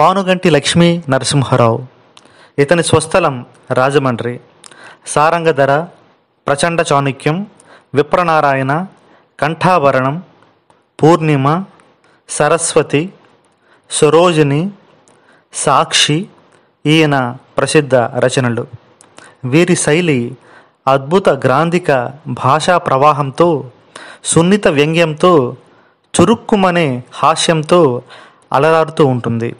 పానుగంటి లక్ష్మీ నరసింహారావు ఇతని స్వస్థలం రాజమండ్రి సారంగధర ప్రచండ చాణుక్యం విప్రనారాయణ కంఠాభరణం పూర్ణిమ సరస్వతి సరోజిని సాక్షి ఈయన ప్రసిద్ధ రచనలు వీరి శైలి అద్భుత గ్రాంధిక భాషా ప్రవాహంతో సున్నిత వ్యంగ్యంతో చురుక్కుమనే హాస్యంతో అలరారుతూ ఉంటుంది